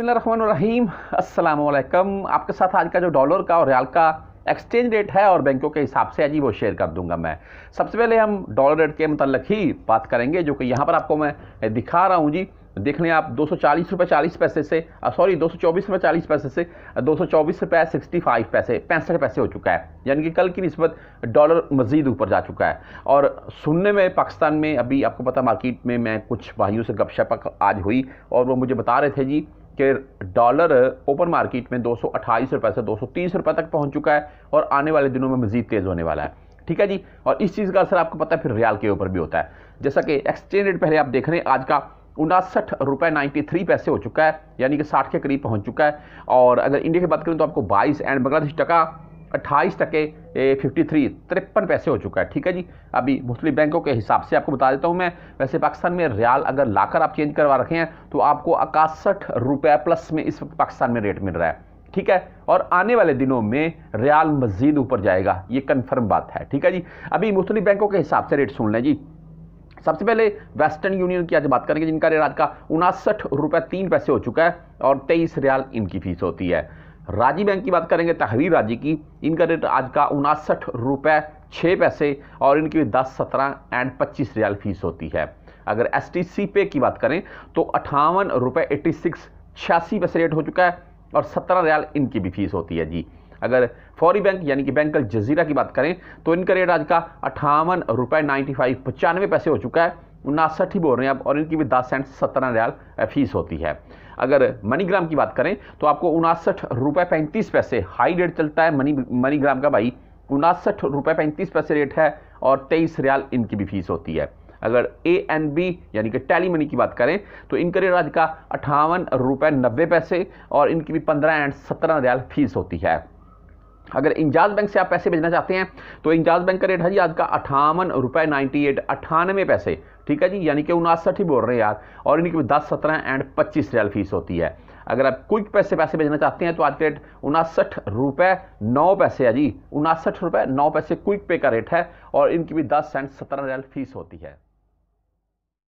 बिस्मिल्लाम अस्सलाम आपके साथ आज का जो डॉलर का और रियाल का एक्सचेंज रेट है और बैंकों के हिसाब से आज ही वो शेयर कर दूंगा मैं सबसे पहले हम डॉलर रेट के मतलब ही बात करेंगे जो कि यहाँ पर आपको मैं दिखा रहा हूँ जी देख लें आप दो सौ चालीस रुपये चालीस पैसे से सॉरी दो सौ चौबीस रुपये चालीस पैसे से दो सौ चौबीस रुपये सिक्सटी फाइव पैसे पैंसठ पैसे हो चुका है यानी कि कल की नस्बत डॉलर मजीद ऊपर जा चुका है और सुनने में पाकिस्तान में अभी आपको पता मार्केट में मैं कुछ भाइयों से गपशप आज हुई और वो मुझे बता रहे थे जी कि डॉलर ओपन मार्केट में दो रुपए से दो रुपए तक पहुंच चुका है और आने वाले दिनों में मजीद तेज़ होने वाला है ठीक है जी और इस चीज़ का असर आपको पता है फिर रियाल के ऊपर भी होता है जैसा कि एक्सचेंज रेट पहले आप देख रहे हैं आज का उनासठ रुपये नाइन्टी थ्री पैसे हो चुका है यानी कि साठ के करीब पहुंच चुका है और अगर इंडिया की बात करें तो आपको बाईस एंड बांग्लादेश टका अट्ठाईस टके फिफ्टी थ्री तिरपन पैसे हो चुका है ठीक है जी अभी मुस्लिम बैंकों के हिसाब से आपको बता देता हूँ मैं वैसे पाकिस्तान में रियाल अगर लाकर आप चेंज करवा रखे हैं तो आपको इकसठ रुपये प्लस में इस वक्त पाकिस्तान में रेट मिल रहा है ठीक है और आने वाले दिनों में रियाल मजीद ऊपर जाएगा ये कन्फर्म बात है ठीक है जी अभी मुस्लिम बैंकों के हिसाब से रेट सुन लें जी सबसे पहले वेस्टर्न यूनियन की आज बात करेंगे जिनका रेट आज का उनासठ रुपये तीन पैसे हो चुका है और तेईस रियाल इनकी फीस होती है राजी बैंक की बात करेंगे तहवीर राजी की इनका रेट आज का उनासठ रुपये छः पैसे और इनकी भी दस सत्रह एंड पच्चीस रियाल फीस होती है अगर एस टी सी पे की बात करें तो अठावन रुपये एट्टी सिक्स छियासी पैसे रेट हो चुका है और सत्रह रियाल इनकी भी फीस होती है जी अगर फौरी बैंक यानी कि बैंक जजीरा की बात करें तो इनका रेट आज का अट्ठावन रुपये नाइन्टी फाइव पचानवे पैसे हो चुका है उनासठ ही बोल रहे हैं आप और इनकी भी दस सेंट सत्रह रियाल फीस होती है अगर मनीग्राम की बात करें तो आपको उनासठ रुपये पैंतीस पैसे हाई रेट चलता है मनी मनीग्राम का भाई उनासठ रुपये पैंतीस पैसे रेट है और तेईस रियाल इनकी भी फीस होती है अगर ए एन बी यानी कि टैली मनी की बात करें तो इनके रेट आज का अठावन रुपये नब्बे पैसे और इनकी भी पंद्रह एंड सत्रह रियाल फीस होती है अगर इंजाज बैंक से आप पैसे भेजना चाहते हैं तो इंजाज बैंक का रेट है जी आज का अठावन रुपये नाइन्टी एट अठानवे पैसे ठीक है जी यानी कि उनासठ ही बोल रहे हैं यार और इनकी दस सत्रह एंड पच्चीस रियल फीस होती है अगर आप क्विक पैसे पैसे भेजना चाहते हैं तो आज का रेट उनासठ रुपये नौ पैसे है जी उनासठ रुपये नौ पैसे क्विक पे का रेट है और इनकी भी दस एंड सत्रह रियल फीस होती है